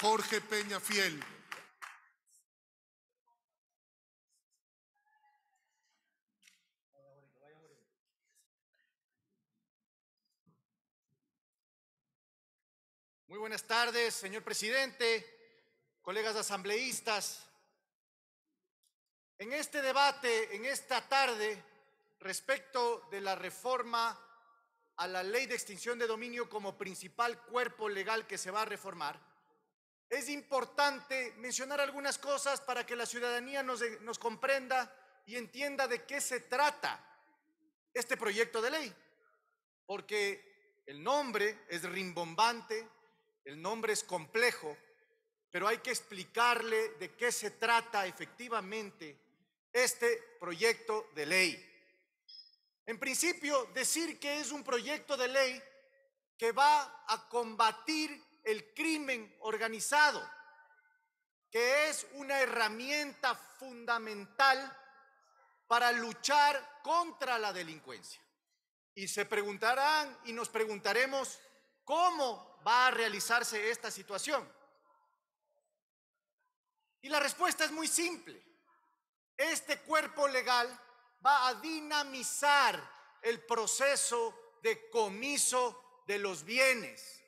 Jorge Peña Fiel. Muy buenas tardes, señor presidente, colegas asambleístas. En este debate, en esta tarde, respecto de la reforma a la ley de extinción de dominio como principal cuerpo legal que se va a reformar, es importante mencionar algunas cosas para que la ciudadanía nos, comprenda y entienda de qué se trata este proyecto de ley, porque el nombre es rimbombante, el nombre es complejo, pero hay que explicarle de qué se trata efectivamente este proyecto de ley. En principio, decir que es un proyecto de ley que va a combatir el crimen organizado, que es una herramienta fundamental para luchar contra la delincuencia. Y se preguntarán y nos preguntaremos cómo va a realizarse esta situación. Y la respuesta es muy simple. Este cuerpo legal va a dinamizar el proceso de comiso de los bienes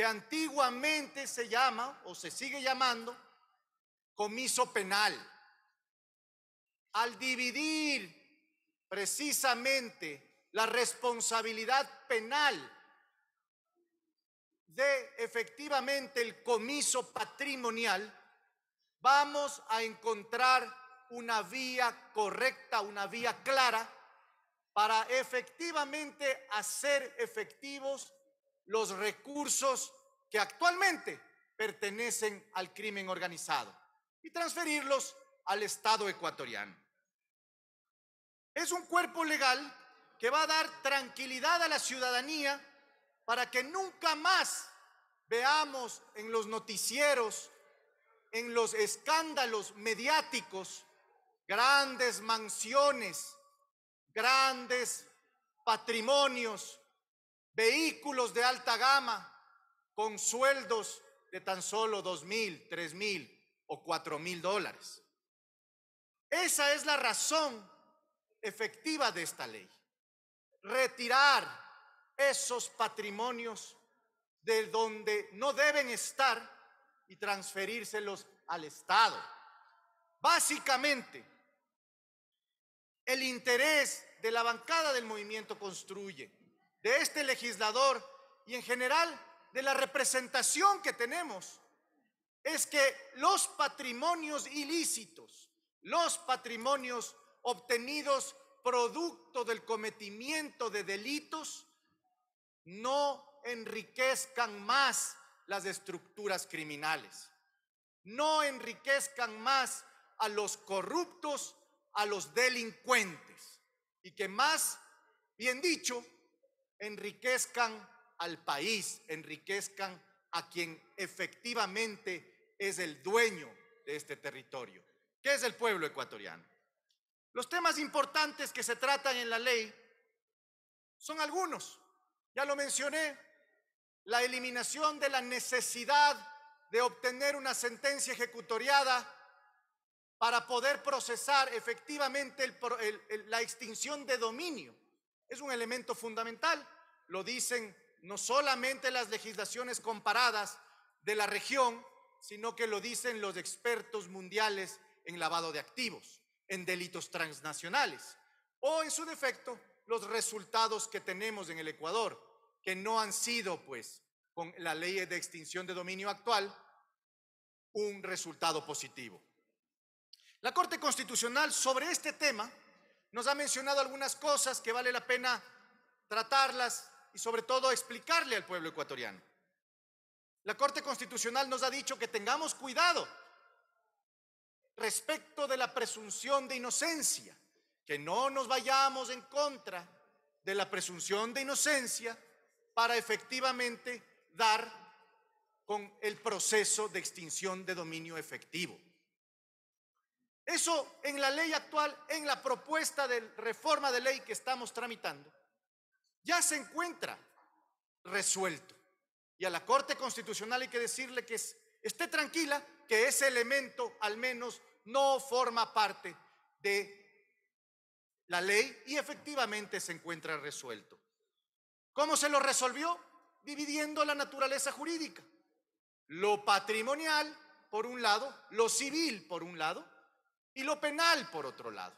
que antiguamente se llama o se sigue llamando comiso penal. Al dividir precisamente la responsabilidad penal de efectivamente el comiso patrimonial, vamos a encontrar una vía correcta, una vía clara para efectivamente hacer efectivos los recursos que actualmente pertenecen al crimen organizado y transferirlos al Estado ecuatoriano. Es un cuerpo legal que va a dar tranquilidad a la ciudadanía para que nunca más veamos en los noticieros, en los escándalos mediáticos, grandes mansiones, grandes patrimonios, vehículos de alta gama con sueldos de tan solo dos mil, tres mil o cuatro mil dólares. Esa es la razón efectiva de esta ley. Retirar esos patrimonios de donde no deben estar y transferírselos al Estado. Básicamente, el interés de la bancada del movimiento construye de este legislador y en general de la representación que tenemos es que los patrimonios ilícitos, los patrimonios obtenidos producto del cometimiento de delitos, no enriquezcan más las estructuras criminales, no enriquezcan más a los corruptos, a los delincuentes, y que más, bien dicho, enriquezcan al país, enriquezcan a quien efectivamente es el dueño de este territorio, que es el pueblo ecuatoriano. Los temas importantes que se tratan en la ley son algunos. Ya lo mencioné, la eliminación de la necesidad de obtener una sentencia ejecutoriada para poder procesar efectivamente la extinción de dominio es un elemento fundamental. Lo dicen no solamente las legislaciones comparadas de la región, sino que lo dicen los expertos mundiales en lavado de activos, en delitos transnacionales o en su defecto los resultados que tenemos en el Ecuador, que no han sido pues con la ley de extinción de dominio actual un resultado positivo. La Corte Constitucional sobre este tema nos ha mencionado algunas cosas que vale la pena tratarlas y sobre todo explicarle al pueblo ecuatoriano. La Corte Constitucional nos ha dicho que tengamos cuidado respecto de la presunción de inocencia, que no nos vayamos en contra de la presunción de inocencia para efectivamente dar con el proceso de extinción de dominio efectivo. Eso en la ley actual, en la propuesta de reforma de ley que estamos tramitando, ya se encuentra resuelto. Y a la Corte Constitucional hay que decirle que esté tranquila que ese elemento al menos no forma parte de la ley y efectivamente se encuentra resuelto. ¿Cómo se lo resolvió? Dividiendo la naturaleza jurídica. Lo patrimonial, por un lado, lo civil, por un lado, y lo penal por otro lado.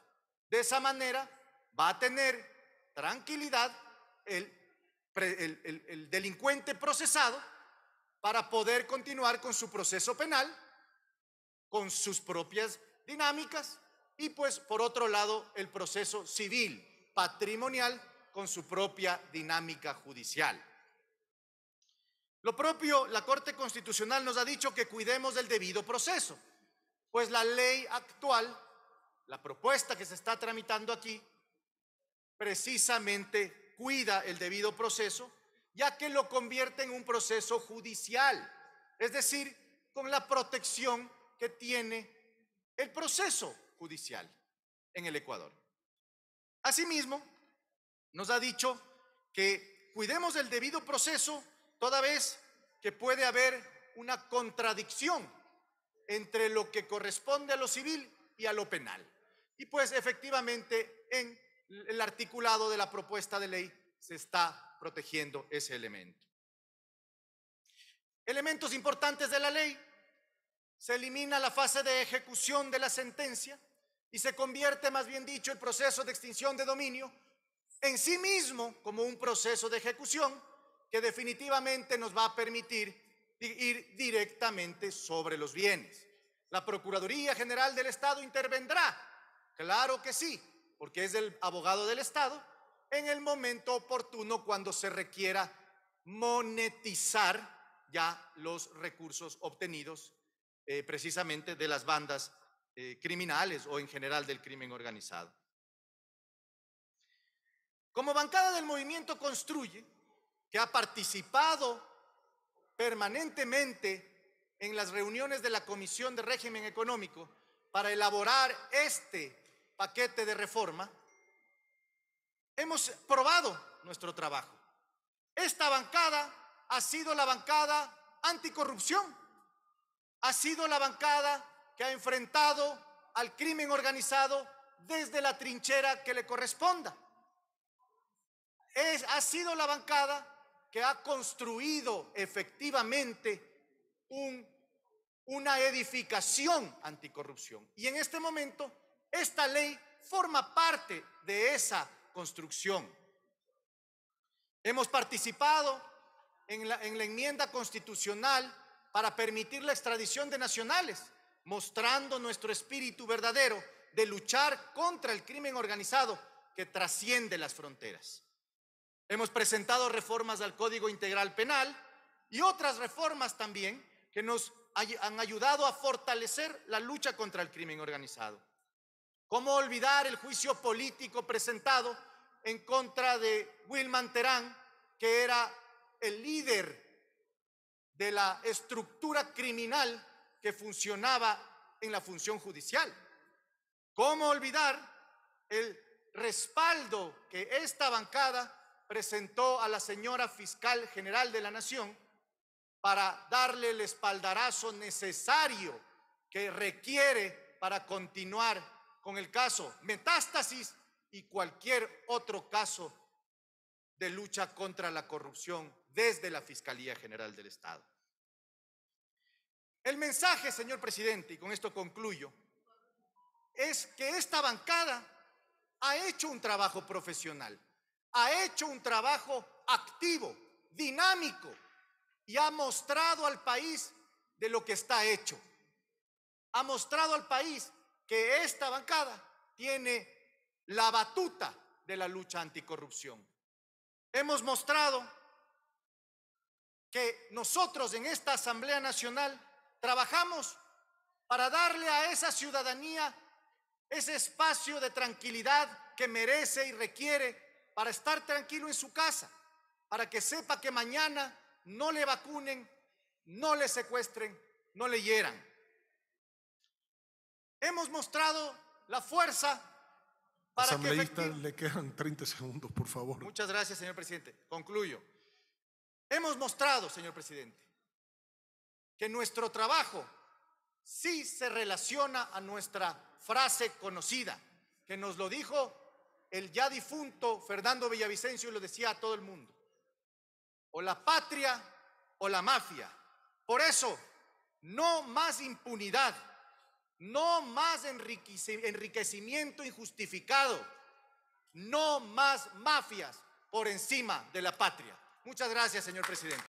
De esa manera va a tener tranquilidad el, delincuente procesado para poder continuar con su proceso penal, con sus propias dinámicas y pues por otro lado el proceso civil, patrimonial, con su propia dinámica judicial. Lo propio, la Corte Constitucional nos ha dicho que cuidemos del debido proceso. Pues la ley actual, la propuesta que se está tramitando aquí, precisamente cuida el debido proceso, ya que lo convierte en un proceso judicial, es decir, con la protección que tiene el proceso judicial en el Ecuador. Asimismo, nos ha dicho que cuidemos el debido proceso toda vez que puede haber una contradicción entre lo que corresponde a lo civil y a lo penal. Y pues efectivamente en el articulado de la propuesta de ley se está protegiendo ese elemento. Elementos importantes de la ley. Se elimina la fase de ejecución de la sentencia y se convierte, más bien dicho, el proceso de extinción de dominio en sí mismo como un proceso de ejecución que definitivamente nos va a permitir ir directamente sobre los bienes. ¿La Procuraduría General del Estado intervendrá? Claro que sí, porque es el abogado del Estado en el momento oportuno cuando se requiera monetizar ya los recursos obtenidos eh, precisamente de las bandas eh, criminales o en general del crimen organizado. Como bancada del movimiento construye, que ha participado permanentemente en las reuniones de la Comisión de Régimen Económico para elaborar este paquete de reforma, hemos probado nuestro trabajo. Esta bancada ha sido la bancada anticorrupción, ha sido la bancada que ha enfrentado al crimen organizado desde la trinchera que le corresponda. Es, ha sido la bancada que ha construido efectivamente una edificación anticorrupción. Y en este momento, esta ley forma parte de esa construcción. Hemos participado en la enmienda constitucional para permitir la extradición de nacionales, mostrando nuestro espíritu verdadero de luchar contra el crimen organizado que trasciende las fronteras. Hemos presentado reformas al Código Integral Penal y otras reformas también que nos han ayudado a fortalecer la lucha contra el crimen organizado. ¿Cómo olvidar el juicio político presentado en contra de Wilman Terán, que era el líder de la estructura criminal que funcionaba en la función judicial? ¿Cómo olvidar el respaldo que esta bancada presentó a la señora fiscal general de la nación para darle el espaldarazo necesario que requiere para continuar con el caso Metástasis y cualquier otro caso de lucha contra la corrupción desde la Fiscalía General del Estado. El mensaje, señor presidente, y con esto concluyo, es que esta bancada ha hecho un trabajo profesional ha hecho un trabajo activo, dinámico, y ha mostrado al país de lo que está hecho. Ha mostrado al país que esta bancada tiene la batuta de la lucha anticorrupción. Hemos mostrado que nosotros en esta Asamblea Nacional trabajamos para darle a esa ciudadanía ese espacio de tranquilidad que merece y requiere para estar tranquilo en su casa, para que sepa que mañana no le vacunen, no le secuestren, no le hieran. Hemos mostrado la fuerza para que le quedan 30 segundos, por favor. Muchas gracias, señor presidente. Concluyo. Hemos mostrado, señor presidente, que nuestro trabajo sí se relaciona a nuestra frase conocida, que nos lo dijo el ya difunto Fernando Villavicencio lo decía a todo el mundo. O la patria o la mafia. Por eso, no más impunidad, no más enriquecimiento injustificado, no más mafias por encima de la patria. Muchas gracias, señor presidente.